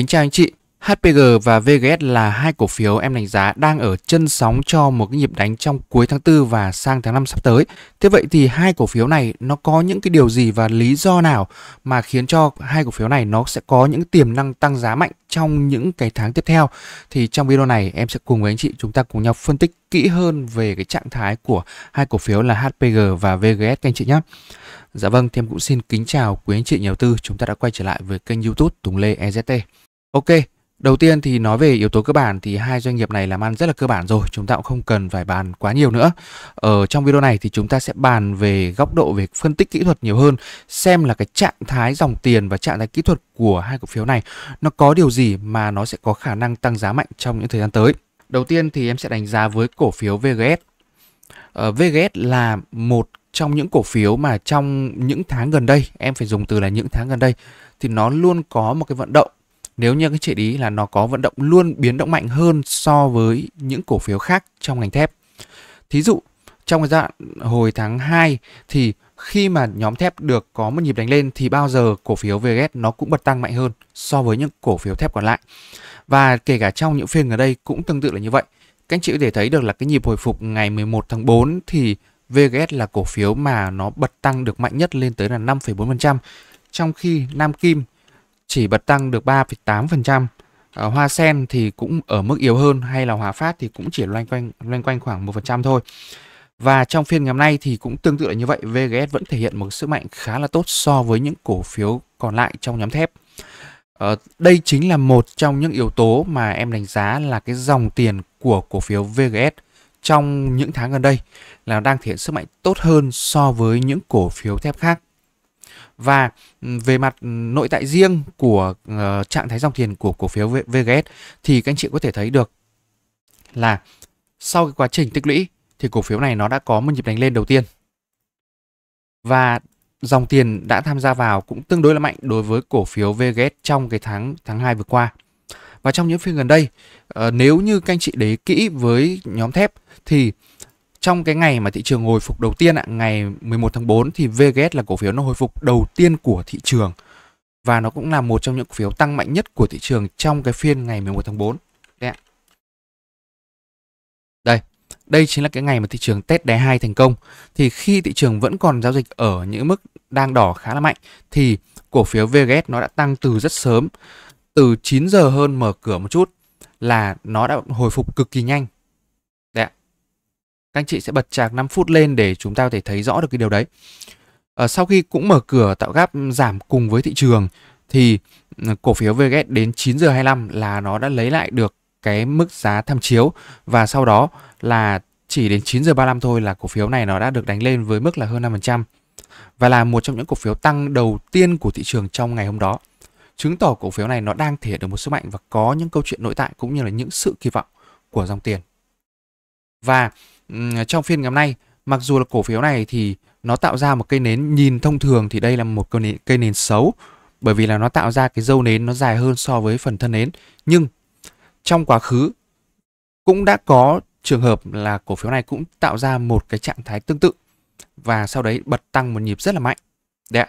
Kính chào anh chị. HPG và VGS là hai cổ phiếu em đánh giá đang ở chân sóng cho một cái nhịp đánh trong cuối tháng 4 và sang tháng 5 sắp tới. Thế vậy thì hai cổ phiếu này nó có những cái điều gì và lý do nào mà khiến cho hai cổ phiếu này nó sẽ có những tiềm năng tăng giá mạnh trong những cái tháng tiếp theo? Thì trong video này em sẽ cùng với anh chị chúng ta cùng nhau phân tích kỹ hơn về cái trạng thái của hai cổ phiếu là HPG và VGS các anh chị nhé. Dạ vâng, thêm cũng xin kính chào quý anh chị nhà đầu tư. Chúng ta đã quay trở lại với kênh YouTube Tùng Lê EZT. Ok, đầu tiên thì nói về yếu tố cơ bản thì hai doanh nghiệp này làm ăn rất là cơ bản rồi, chúng ta cũng không cần phải bàn quá nhiều nữa. Ở trong video này thì chúng ta sẽ bàn về góc độ về phân tích kỹ thuật nhiều hơn, xem là cái trạng thái dòng tiền và trạng thái kỹ thuật của hai cổ phiếu này nó có điều gì mà nó sẽ có khả năng tăng giá mạnh trong những thời gian tới. Đầu tiên thì em sẽ đánh giá với cổ phiếu VGS. Ờ, VGS là một trong những cổ phiếu mà trong những tháng gần đây, em phải dùng từ là những tháng gần đây thì nó luôn có một cái vận động nếu như các chị ý là nó có vận động luôn biến động mạnh hơn so với những cổ phiếu khác trong ngành thép. Thí dụ, trong cái giai đoạn hồi tháng 2 thì khi mà nhóm thép được có một nhịp đánh lên thì bao giờ cổ phiếu VGS nó cũng bật tăng mạnh hơn so với những cổ phiếu thép còn lại. Và kể cả trong những phiên ở đây cũng tương tự là như vậy. Các anh chị có thể thấy được là cái nhịp hồi phục ngày 11 tháng 4 thì VGS là cổ phiếu mà nó bật tăng được mạnh nhất lên tới là 5,4%. Trong khi Nam Kim chỉ bật tăng được 3,8%. À, ờ, Hoa sen thì cũng ở mức yếu hơn hay là Hòa Phát thì cũng chỉ loanh quanh loanh quanh khoảng 1% thôi. Và trong phiên ngày hôm nay thì cũng tương tự là như vậy, VGS vẫn thể hiện một sức mạnh khá là tốt so với những cổ phiếu còn lại trong nhóm thép. Ờ, đây chính là một trong những yếu tố mà em đánh giá là cái dòng tiền của cổ phiếu VGS trong những tháng gần đây là đang thể hiện sức mạnh tốt hơn so với những cổ phiếu thép khác và về mặt nội tại riêng của ờ, trạng thái dòng tiền của cổ phiếu VGS thì các anh chị có thể thấy được là sau cái quá trình tích lũy thì cổ phiếu này nó đã có một nhịp đánh lên đầu tiên và dòng tiền đã tham gia vào cũng tương đối là mạnh đối với cổ phiếu VGS trong cái tháng tháng 2 vừa qua. Và trong những phiên gần đây, ờ, nếu như các anh chị để kỹ với nhóm thép thì trong cái ngày mà thị trường hồi phục đầu tiên ạ, ngày 11 tháng 4 thì VGS là cổ phiếu nó hồi phục đầu tiên của thị trường và nó cũng là một trong những cổ phiếu tăng mạnh nhất của thị trường trong cái phiên ngày 11 tháng 4. Đây ạ. Đây, đây chính là cái ngày mà thị trường test đáy 2 thành công. Thì khi thị trường vẫn còn giao dịch ở những mức đang đỏ khá là mạnh thì cổ phiếu VGS nó đã tăng từ rất sớm, từ 9 giờ hơn mở cửa một chút là nó đã hồi phục cực kỳ nhanh các anh chị sẽ bật chạc 5 phút lên để chúng ta có thể thấy rõ được cái điều đấy. À, sau khi cũng mở cửa tạo gáp giảm cùng với thị trường thì ừ, cổ phiếu VGS đến 9 giờ 25 là nó đã lấy lại được cái mức giá tham chiếu và sau đó là chỉ đến 9 giờ 35 thôi là cổ phiếu này nó đã được đánh lên với mức là hơn 5% và là một trong những cổ phiếu tăng đầu tiên của thị trường trong ngày hôm đó. Chứng tỏ cổ phiếu này nó đang thể hiện được một sức mạnh và có những câu chuyện nội tại cũng như là những sự kỳ vọng của dòng tiền. Và trong phiên ngày hôm nay mặc dù là cổ phiếu này thì nó tạo ra một cây nến nhìn thông thường thì đây là một cây nến, cây nến xấu bởi vì là nó tạo ra cái dâu nến nó dài hơn so với phần thân nến nhưng trong quá khứ cũng đã có trường hợp là cổ phiếu này cũng tạo ra một cái trạng thái tương tự và sau đấy bật tăng một nhịp rất là mạnh đấy ạ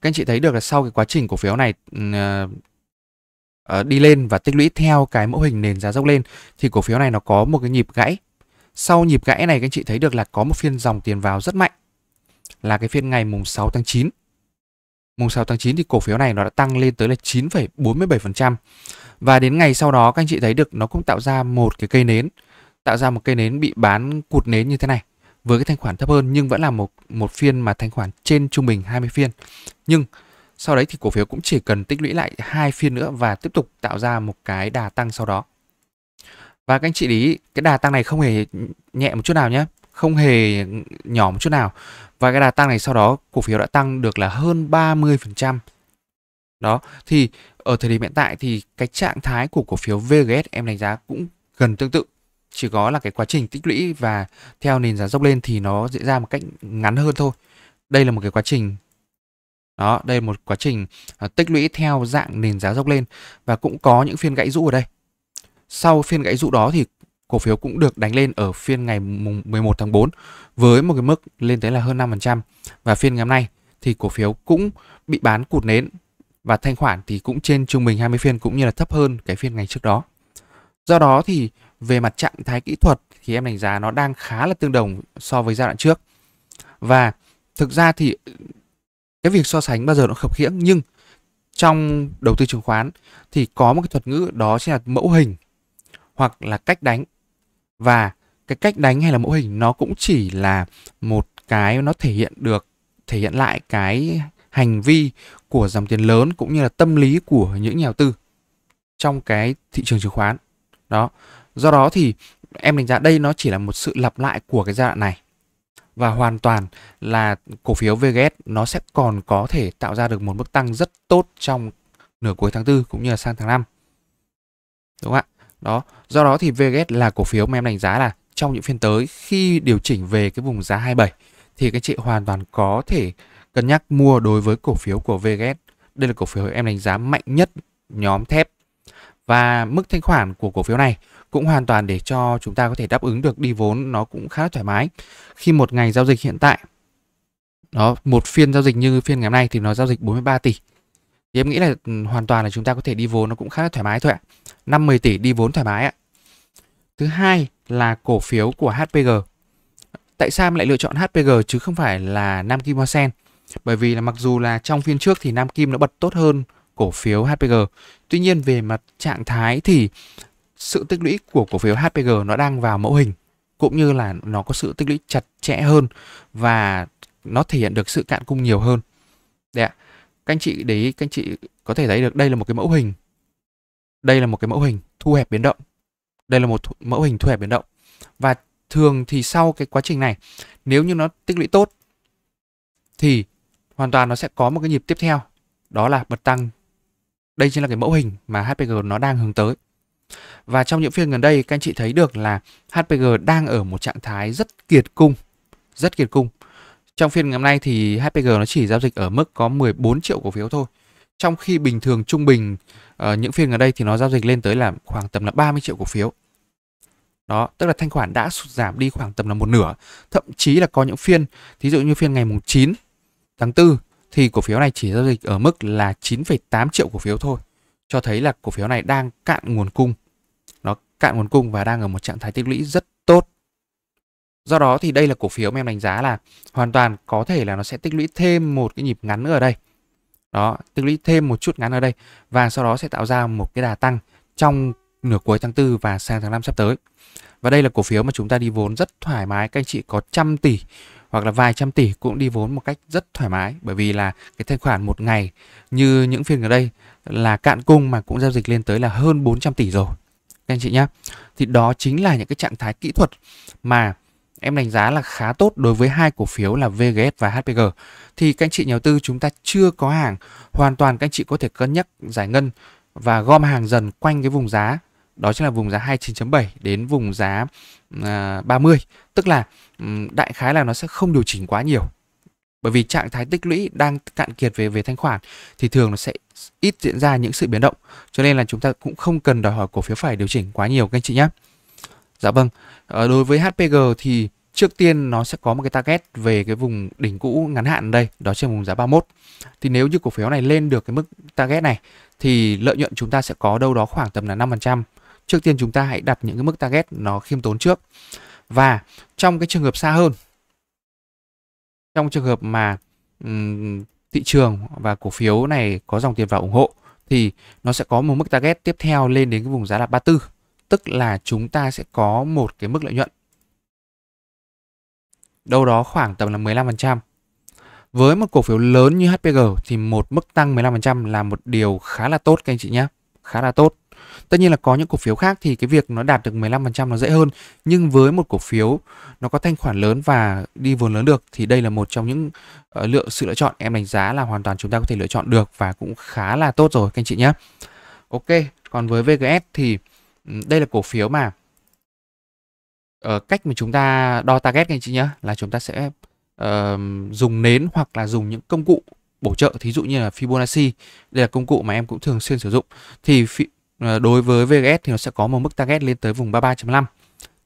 các anh chị thấy được là sau cái quá trình cổ phiếu này uh, đi lên và tích lũy theo cái mẫu hình nền giá dốc lên thì cổ phiếu này nó có một cái nhịp gãy sau nhịp gãy này các anh chị thấy được là có một phiên dòng tiền vào rất mạnh là cái phiên ngày mùng 6 tháng 9. Mùng 6 tháng 9 thì cổ phiếu này nó đã tăng lên tới là 9,47% và đến ngày sau đó các anh chị thấy được nó cũng tạo ra một cái cây nến, tạo ra một cây nến bị bán cụt nến như thế này với cái thanh khoản thấp hơn nhưng vẫn là một một phiên mà thanh khoản trên trung bình 20 phiên. Nhưng sau đấy thì cổ phiếu cũng chỉ cần tích lũy lại hai phiên nữa và tiếp tục tạo ra một cái đà tăng sau đó. Và các anh chị để ý, cái đà tăng này không hề nhẹ một chút nào nhé, không hề nhỏ một chút nào. Và cái đà tăng này sau đó cổ phiếu đã tăng được là hơn 30%. Đó, thì ở thời điểm hiện tại thì cái trạng thái của cổ phiếu VGS em đánh giá cũng gần tương tự. Chỉ có là cái quá trình tích lũy và theo nền giá dốc lên thì nó diễn ra một cách ngắn hơn thôi. Đây là một cái quá trình đó, đây là một quá trình ờ, tích lũy theo dạng nền giá dốc lên và cũng có những phiên gãy rũ ở đây sau phiên gãy rũ đó thì cổ phiếu cũng được đánh lên ở phiên ngày mùng 11 tháng 4 với một cái mức lên tới là hơn 5% và phiên ngày hôm nay thì cổ phiếu cũng bị bán cụt nến và thanh khoản thì cũng trên trung bình 20 phiên cũng như là thấp hơn cái phiên ngày trước đó. Do đó thì về mặt trạng thái kỹ thuật thì em đánh giá nó đang khá là tương đồng so với giai đoạn trước. Và thực ra thì cái việc so sánh bao giờ nó khập khiễng nhưng trong đầu tư chứng khoán thì có một cái thuật ngữ đó chính là mẫu hình hoặc là cách đánh và cái cách đánh hay là mẫu hình nó cũng chỉ là một cái nó thể hiện được thể hiện lại cái hành vi của dòng tiền lớn cũng như là tâm lý của những nhà đầu tư trong cái thị trường chứng khoán đó do đó thì em đánh giá đây nó chỉ là một sự lặp lại của cái giai đoạn này và hoàn toàn là cổ phiếu VGS nó sẽ còn có thể tạo ra được một mức tăng rất tốt trong nửa cuối tháng 4 cũng như là sang tháng 5. Đúng không ạ? Đó, do đó thì VGS là cổ phiếu mà em đánh giá là trong những phiên tới khi điều chỉnh về cái vùng giá 27 thì các chị hoàn toàn có thể cân nhắc mua đối với cổ phiếu của VGS. Đây là cổ phiếu em đánh giá mạnh nhất nhóm thép. Và mức thanh khoản của cổ phiếu này cũng hoàn toàn để cho chúng ta có thể đáp ứng được đi vốn nó cũng khá thoải mái. Khi một ngày giao dịch hiện tại đó, một phiên giao dịch như phiên ngày hôm nay thì nó giao dịch 43 tỷ thì em nghĩ là ừ, hoàn toàn là chúng ta có thể đi vốn nó cũng khá là thoải mái thôi ạ. 5 10 tỷ đi vốn thoải mái ạ. Thứ hai là cổ phiếu của HPG. Tại sao em lại lựa chọn HPG chứ không phải là Nam Kim Hoa Sen? Bởi vì là mặc dù là trong phiên trước thì Nam Kim nó bật tốt hơn cổ phiếu HPG. Tuy nhiên về mặt trạng thái thì sự tích lũy của cổ phiếu HPG nó đang vào mẫu hình cũng như là nó có sự tích lũy chặt chẽ hơn và nó thể hiện được sự cạn cung nhiều hơn. Đấy ạ các anh chị để ý các anh chị có thể thấy được đây là một cái mẫu hình đây là một cái mẫu hình thu hẹp biến động đây là một mẫu hình thu hẹp biến động và thường thì sau cái quá trình này nếu như nó tích lũy tốt thì hoàn toàn nó sẽ có một cái nhịp tiếp theo đó là bật tăng đây chính là cái mẫu hình mà HPG nó đang hướng tới và trong những phiên gần đây các anh chị thấy được là HPG đang ở một trạng thái rất kiệt cung rất kiệt cung trong phiên ngày hôm nay thì HPG nó chỉ giao dịch ở mức có 14 triệu cổ phiếu thôi. Trong khi bình thường trung bình ở ờ, những phiên gần đây thì nó giao dịch lên tới là khoảng tầm là 30 triệu cổ phiếu. Đó, tức là thanh khoản đã sụt giảm đi khoảng tầm là một nửa, thậm chí là có những phiên, thí dụ như phiên ngày mùng 9 tháng 4 thì cổ phiếu này chỉ giao dịch ở mức là 9,8 triệu cổ phiếu thôi, cho thấy là cổ phiếu này đang cạn nguồn cung. Nó cạn nguồn cung và đang ở một trạng thái tích lũy rất tốt. Do đó thì đây là cổ phiếu mà em đánh giá là hoàn toàn có thể là nó sẽ tích lũy thêm một cái nhịp ngắn nữa ở đây. Đó, tích lũy thêm một chút ngắn ở đây và sau đó sẽ tạo ra một cái đà tăng trong nửa cuối tháng 4 và sang tháng 5 sắp tới. Và đây là cổ phiếu mà chúng ta đi vốn rất thoải mái, các anh chị có trăm tỷ hoặc là vài trăm tỷ cũng đi vốn một cách rất thoải mái bởi vì là cái thanh khoản một ngày như những phiên ở đây là cạn cung mà cũng giao dịch lên tới là hơn 400 tỷ rồi. Các anh chị nhé. Thì đó chính là những cái trạng thái kỹ thuật mà em đánh giá là khá tốt đối với hai cổ phiếu là VGS và HPG thì các anh chị nhà đầu tư chúng ta chưa có hàng hoàn toàn các anh chị có thể cân nhắc giải ngân và gom hàng dần quanh cái vùng giá đó chính là vùng giá 29.7 đến vùng giá à, 30 tức là đại khái là nó sẽ không điều chỉnh quá nhiều bởi vì trạng thái tích lũy đang cạn kiệt về về thanh khoản thì thường nó sẽ ít diễn ra những sự biến động cho nên là chúng ta cũng không cần đòi hỏi cổ phiếu phải điều chỉnh quá nhiều các anh chị nhé Dạ vâng. Ờ, đối với HPG thì trước tiên nó sẽ có một cái target về cái vùng đỉnh cũ ngắn hạn đây, đó trên vùng giá 31. Thì nếu như cổ phiếu này lên được cái mức target này thì lợi nhuận chúng ta sẽ có đâu đó khoảng tầm là 5%. Trước tiên chúng ta hãy đặt những cái mức target nó khiêm tốn trước. Và trong cái trường hợp xa hơn trong trường hợp mà um, thị trường và cổ phiếu này có dòng tiền vào ủng hộ thì nó sẽ có một mức target tiếp theo lên đến cái vùng giá là 34 tức là chúng ta sẽ có một cái mức lợi nhuận đâu đó khoảng tầm là 15%. Với một cổ phiếu lớn như HPG thì một mức tăng 15% là một điều khá là tốt các anh chị nhé. Khá là tốt. Tất nhiên là có những cổ phiếu khác thì cái việc nó đạt được 15% nó dễ hơn. Nhưng với một cổ phiếu nó có thanh khoản lớn và đi vốn lớn được thì đây là một trong những ờ, lựa sự lựa chọn em đánh giá là hoàn toàn chúng ta có thể lựa chọn được và cũng khá là tốt rồi các anh chị nhé. Ok, còn với VGS thì Ừ, đây là cổ phiếu mà ờ, cách mà chúng ta đo target anh chị nhé là chúng ta sẽ uh, dùng nến hoặc là dùng những công cụ bổ trợ thí dụ như là Fibonacci đây là công cụ mà em cũng thường xuyên sử dụng thì ờ, đối với VGS thì nó sẽ có một mức target lên tới vùng 33.5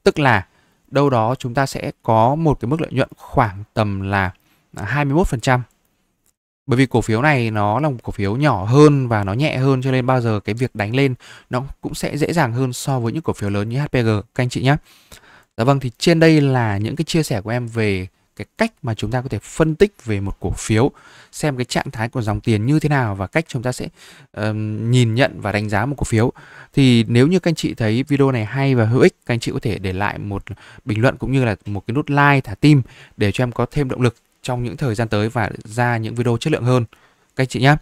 tức là đâu đó chúng ta sẽ có một cái mức lợi nhuận khoảng tầm là 21% bởi vì cổ phiếu này nó là một cổ phiếu nhỏ hơn và nó nhẹ hơn cho nên bao giờ cái việc đánh lên nó cũng sẽ dễ dàng hơn so với những cổ phiếu lớn như HPG các anh chị nhé. Dạ vâng thì trên đây là những cái chia sẻ của em về cái cách mà chúng ta có thể phân tích về một cổ phiếu xem cái trạng thái của dòng tiền như thế nào và cách chúng ta sẽ um, nhìn nhận và đánh giá một cổ phiếu thì nếu như các anh chị thấy video này hay và hữu ích các anh chị có thể để lại một bình luận cũng như là một cái nút like thả tim để cho em có thêm động lực trong những thời gian tới và ra những video chất lượng hơn các anh chị nhé.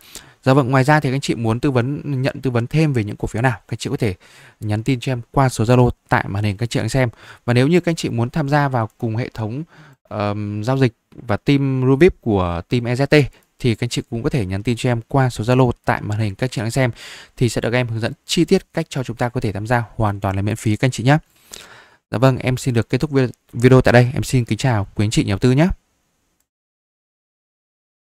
Dạ vâng, ngoài ra thì các anh chị muốn tư vấn nhận tư vấn thêm về những cổ phiếu nào, các anh chị có thể nhắn tin cho em qua số Zalo tại màn hình các anh chị đang xem. Và nếu như các anh chị muốn tham gia vào cùng hệ thống um, giao dịch và team Rubip của team EZT thì các anh chị cũng có thể nhắn tin cho em qua số Zalo tại màn hình các anh chị đang xem thì sẽ được em hướng dẫn chi tiết cách cho chúng ta có thể tham gia hoàn toàn là miễn phí các anh chị nhé. Dạ vâng, em xin được kết thúc video tại đây. Em xin kính chào quý anh chị nhà đầu tư nhé.